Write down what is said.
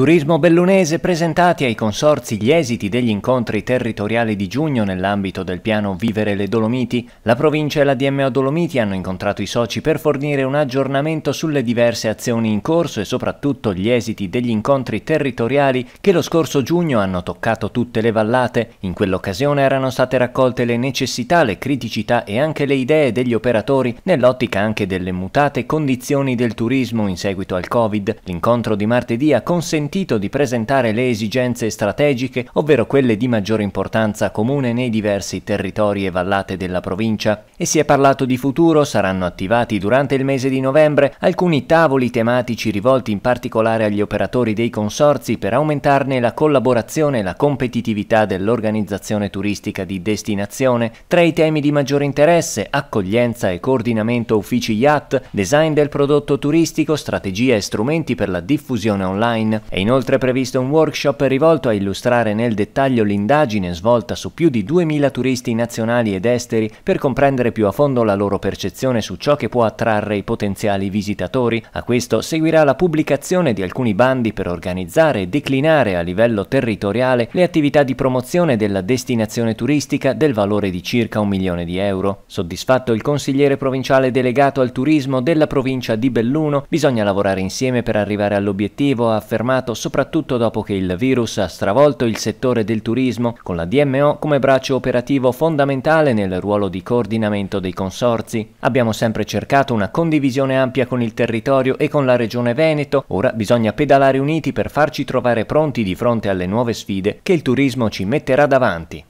Turismo Bellunese presentati ai consorzi gli esiti degli incontri territoriali di giugno nell'ambito del piano Vivere le Dolomiti. La provincia e la DMO Dolomiti hanno incontrato i soci per fornire un aggiornamento sulle diverse azioni in corso e soprattutto gli esiti degli incontri territoriali che lo scorso giugno hanno toccato tutte le vallate. In quell'occasione erano state raccolte le necessità, le criticità e anche le idee degli operatori nell'ottica anche delle mutate condizioni del turismo in seguito al Covid. L'incontro di martedì ha consentito consentito di presentare le esigenze strategiche, ovvero quelle di maggiore importanza comune nei diversi territori e vallate della provincia. E si è parlato di futuro, saranno attivati durante il mese di novembre alcuni tavoli tematici rivolti in particolare agli operatori dei consorzi per aumentarne la collaborazione e la competitività dell'organizzazione turistica di destinazione. Tra i temi di maggiore interesse, accoglienza e coordinamento uffici IAT, design del prodotto turistico, strategia e strumenti per la diffusione online. È inoltre previsto un workshop rivolto a illustrare nel dettaglio l'indagine svolta su più di 2.000 turisti nazionali ed esteri per comprendere più a fondo la loro percezione su ciò che può attrarre i potenziali visitatori. A questo seguirà la pubblicazione di alcuni bandi per organizzare e declinare a livello territoriale le attività di promozione della destinazione turistica del valore di circa un milione di euro. Soddisfatto il consigliere provinciale delegato al turismo della provincia di Belluno, bisogna lavorare insieme per arrivare all'obiettivo, ha affermato aumentato soprattutto dopo che il virus ha stravolto il settore del turismo, con la DMO come braccio operativo fondamentale nel ruolo di coordinamento dei consorzi. Abbiamo sempre cercato una condivisione ampia con il territorio e con la regione Veneto, ora bisogna pedalare uniti per farci trovare pronti di fronte alle nuove sfide che il turismo ci metterà davanti.